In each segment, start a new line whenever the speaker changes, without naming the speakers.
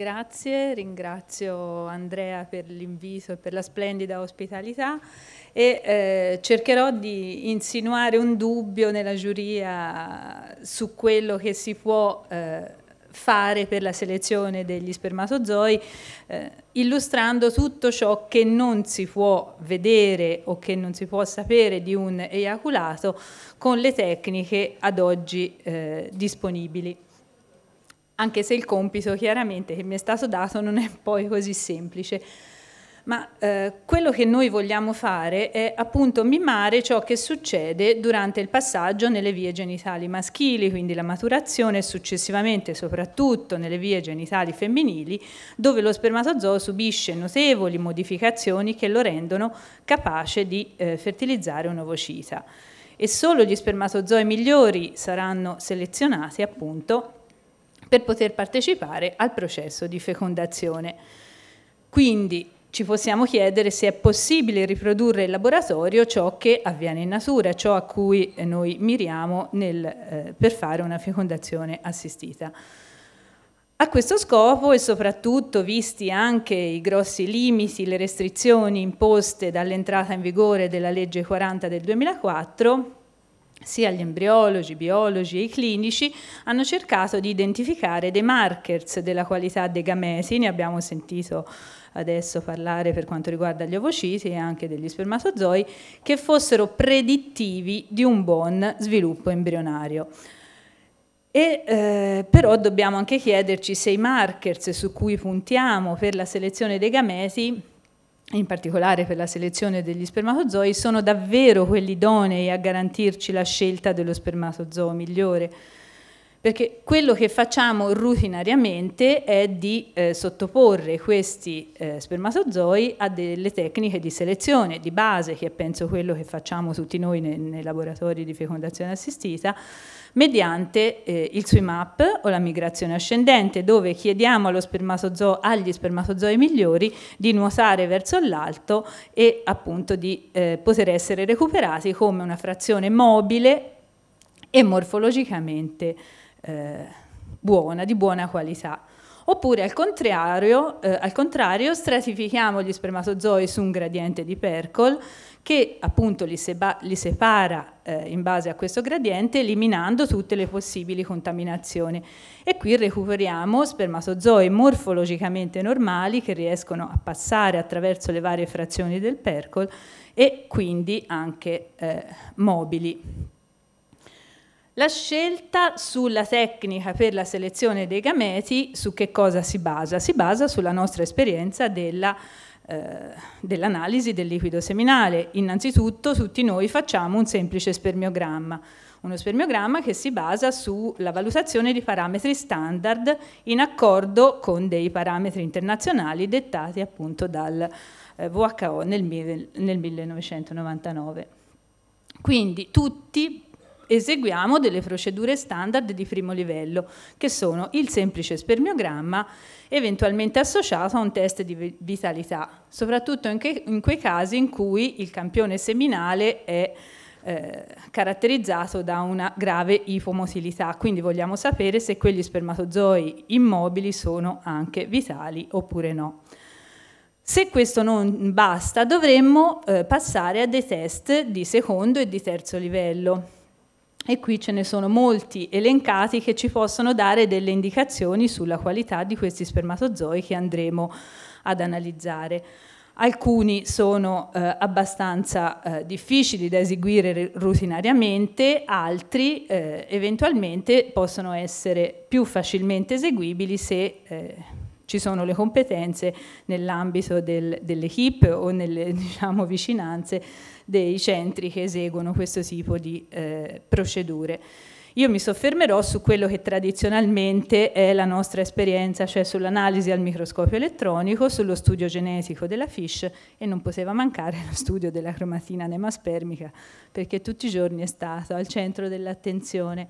Grazie, ringrazio Andrea per l'invito e per la splendida ospitalità e eh, cercherò di insinuare un dubbio nella giuria su quello che si può eh, fare per la selezione degli spermatozoi, eh, illustrando tutto ciò che non si può vedere o che non si può sapere di un eiaculato con le tecniche ad oggi eh, disponibili anche se il compito chiaramente che mi è stato dato non è poi così semplice. Ma eh, quello che noi vogliamo fare è appunto mimare ciò che succede durante il passaggio nelle vie genitali maschili, quindi la maturazione e successivamente soprattutto nelle vie genitali femminili, dove lo spermatozoo subisce notevoli modificazioni che lo rendono capace di eh, fertilizzare un ovocita. E solo gli spermatozoi migliori saranno selezionati appunto per poter partecipare al processo di fecondazione. Quindi ci possiamo chiedere se è possibile riprodurre in laboratorio ciò che avviene in natura, ciò a cui noi miriamo nel, eh, per fare una fecondazione assistita. A questo scopo e soprattutto visti anche i grossi limiti, le restrizioni imposte dall'entrata in vigore della legge 40 del 2004, sia gli embriologi, biologi e i clinici hanno cercato di identificare dei markers della qualità dei gameti, ne abbiamo sentito adesso parlare per quanto riguarda gli ovociti e anche degli spermatozoi, che fossero predittivi di un buon sviluppo embrionario. E, eh, però dobbiamo anche chiederci se i markers su cui puntiamo per la selezione dei gameti in particolare per la selezione degli spermatozoi, sono davvero quelli idonei a garantirci la scelta dello spermatozoo migliore. Perché quello che facciamo rutinariamente è di eh, sottoporre questi eh, spermatozoi a delle tecniche di selezione di base, che è penso quello che facciamo tutti noi nei, nei laboratori di fecondazione assistita, mediante eh, il swim-up o la migrazione ascendente, dove chiediamo allo spermatozoo, agli spermatozoi migliori di nuotare verso l'alto e appunto di eh, poter essere recuperati come una frazione mobile e morfologicamente eh, buona, di buona qualità oppure al contrario, eh, al contrario stratifichiamo gli spermatozoi su un gradiente di Percol che appunto li, seba- li separa eh, in base a questo gradiente eliminando tutte le possibili contaminazioni e qui recuperiamo spermatozoi morfologicamente normali che riescono a passare attraverso le varie frazioni del Percol e quindi anche eh, mobili. La scelta sulla tecnica per la selezione dei gameti su che cosa si basa? Si basa sulla nostra esperienza della eh, dell'analisi del liquido seminale. Innanzitutto tutti noi facciamo un semplice spermiogramma, uno spermiogramma che si basa sulla valutazione di parametri standard in accordo con dei parametri internazionali dettati appunto dal WHO eh, nel, nel 1999. Quindi tutti eseguiamo delle procedure standard di primo livello, che sono il semplice spermiogramma, eventualmente associato a un test di vitalità, soprattutto in, che, in quei casi in cui il campione seminale è eh, caratterizzato da una grave ipomotilità, quindi vogliamo sapere se quegli spermatozoi immobili sono anche vitali oppure no. Se questo non basta, dovremmo eh, passare a dei test di secondo e di terzo livello e qui ce ne sono molti elencati che ci possono dare delle indicazioni sulla qualità di questi spermatozoi che andremo ad analizzare. Alcuni sono eh, abbastanza eh, difficili da eseguire rutinariamente, altri eh, eventualmente possono essere più facilmente eseguibili se eh, ci sono le competenze nell'ambito del, dell'equipe o nelle diciamo, vicinanze dei centri che eseguono questo tipo di eh, procedure. Io mi soffermerò su quello che tradizionalmente è la nostra esperienza, cioè sull'analisi al microscopio elettronico, sullo studio genetico della fish e non poteva mancare lo studio della cromatina nemaspermica perché tutti i giorni è stato al centro dell'attenzione.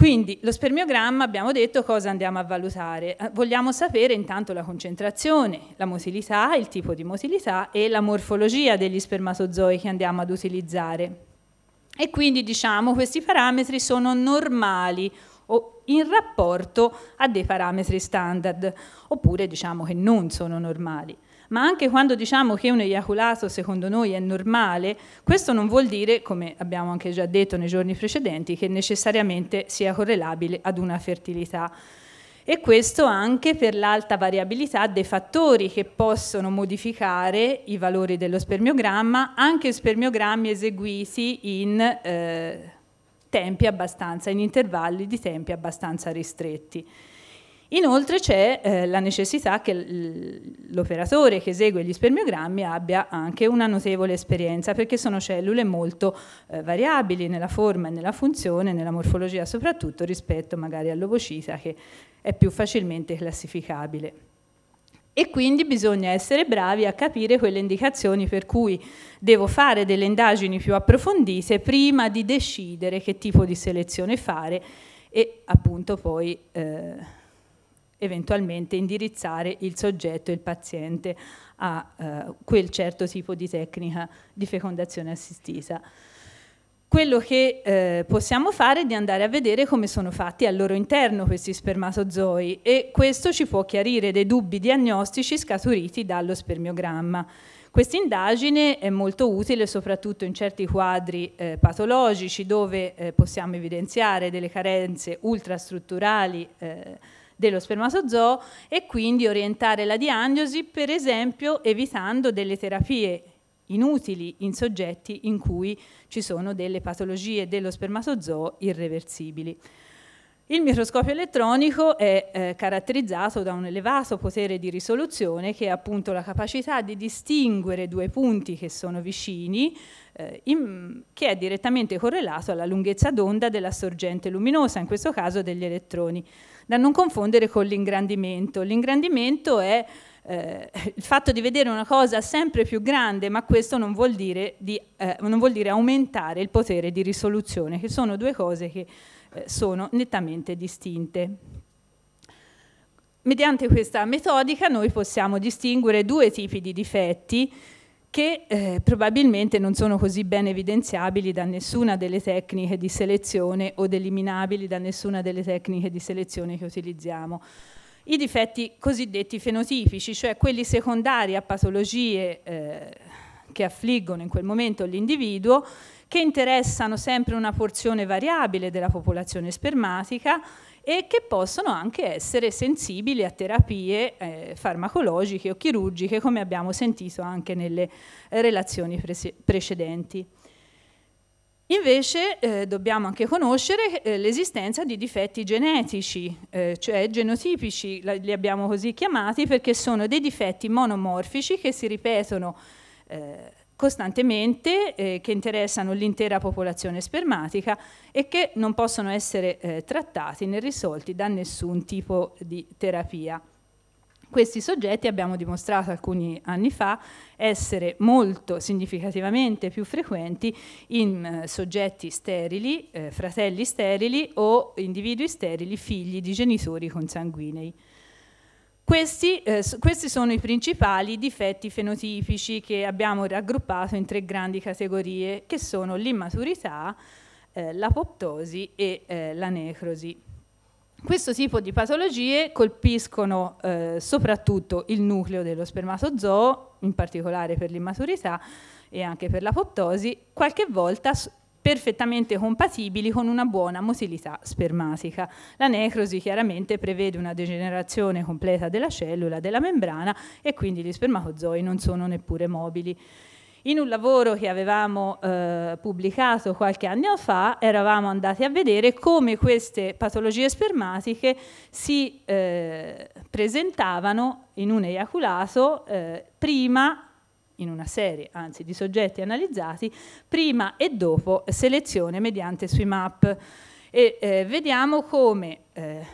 Quindi lo spermiogramma abbiamo detto cosa andiamo a valutare. Eh, vogliamo sapere intanto la concentrazione, la motilità, il tipo di motilità e la morfologia degli spermatozoi che andiamo ad utilizzare. E quindi diciamo questi parametri sono normali o in rapporto a dei parametri standard, oppure diciamo che non sono normali ma anche quando diciamo che un eiaculato secondo noi è normale, questo non vuol dire, come abbiamo anche già detto nei giorni precedenti, che necessariamente sia correlabile ad una fertilità e questo anche per l'alta variabilità dei fattori che possono modificare i valori dello spermiogramma, anche spermiogrammi eseguiti in eh, tempi abbastanza, in intervalli di tempi abbastanza ristretti. Inoltre c'è eh, la necessità che l'operatore che esegue gli spermiogrammi abbia anche una notevole esperienza perché sono cellule molto eh, variabili nella forma e nella funzione, nella morfologia soprattutto rispetto magari all'ovocita che è più facilmente classificabile. E quindi bisogna essere bravi a capire quelle indicazioni per cui devo fare delle indagini più approfondite prima di decidere che tipo di selezione fare e appunto poi eh, eventualmente indirizzare il soggetto, il paziente, a eh, quel certo tipo di tecnica di fecondazione assistita. Quello che eh, possiamo fare è di andare a vedere come sono fatti al loro interno questi spermatozoi e questo ci può chiarire dei dubbi diagnostici scaturiti dallo spermiogramma. Questa indagine è molto utile soprattutto in certi quadri eh, patologici dove eh, possiamo evidenziare delle carenze ultrastrutturali eh, dello spermatozoo e quindi orientare la diagnosi, per esempio evitando delle terapie inutili in soggetti in cui ci sono delle patologie dello spermatozoo irreversibili. Il microscopio elettronico è eh, caratterizzato da un elevato potere di risoluzione che è appunto la capacità di distinguere due punti che sono vicini eh, in, che è direttamente correlato alla lunghezza d'onda della sorgente luminosa, in questo caso degli elettroni, da non confondere con l'ingrandimento. L'ingrandimento è eh, il fatto di vedere una cosa sempre più grande, ma questo non vuol, dire, di, eh, non vuol dire aumentare il potere di risoluzione, che sono due cose che eh, sono nettamente distinte. Mediante questa metodica noi possiamo distinguere due tipi di difetti che eh, probabilmente non sono così ben evidenziabili da nessuna delle tecniche di selezione o eliminabili da nessuna delle tecniche di selezione che utilizziamo. I difetti cosiddetti fenotipici, cioè quelli secondari a patologie eh, che affliggono in quel momento l'individuo, che interessano sempre una porzione variabile della popolazione spermatica e che possono anche essere sensibili a terapie eh, farmacologiche o chirurgiche, come abbiamo sentito anche nelle eh, relazioni pre- precedenti. Invece eh, dobbiamo anche conoscere eh, l'esistenza di difetti genetici, eh, cioè genotipici, li abbiamo così chiamati perché sono dei difetti monomorfici che si ripetono eh, costantemente eh, che interessano l'intera popolazione spermatica e che non possono essere eh, trattati né risolti da nessun tipo di terapia. Questi soggetti abbiamo dimostrato alcuni anni fa essere molto significativamente più frequenti in eh, soggetti sterili, eh, fratelli sterili o individui sterili figli di genitori consanguinei. Questi, eh, questi, sono i principali difetti fenotipici che abbiamo raggruppato in tre grandi categorie, che sono l'immaturità, eh, l'apoptosi e eh, la necrosi. Questo tipo di patologie colpiscono eh, soprattutto il nucleo dello spermatozoo, in particolare per l'immaturità e anche per l'apoptosi, qualche volta perfettamente compatibili con una buona motilità spermatica. La necrosi chiaramente prevede una degenerazione completa della cellula, della membrana e quindi gli spermatozoi non sono neppure mobili. In un lavoro che avevamo eh, pubblicato qualche anno fa eravamo andati a vedere come queste patologie spermatiche si eh, presentavano in un eiaculato eh, prima in una serie, anzi di soggetti analizzati, prima e dopo selezione mediante sui map. E eh, vediamo come eh,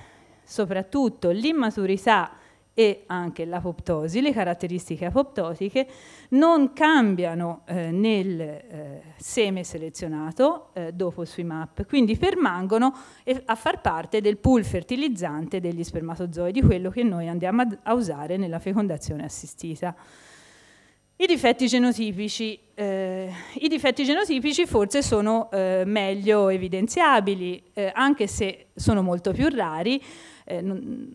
soprattutto l'immaturità e anche l'apoptosi, le caratteristiche apoptotiche, non cambiano eh, nel eh, seme selezionato eh, dopo sui map, quindi permangono eh, a far parte del pool fertilizzante degli spermatozoi, di quello che noi andiamo a usare nella fecondazione assistita. I difetti genotipici, eh, i difetti genotipici forse sono eh, meglio evidenziabili, eh, anche se sono molto più rari. Eh, non,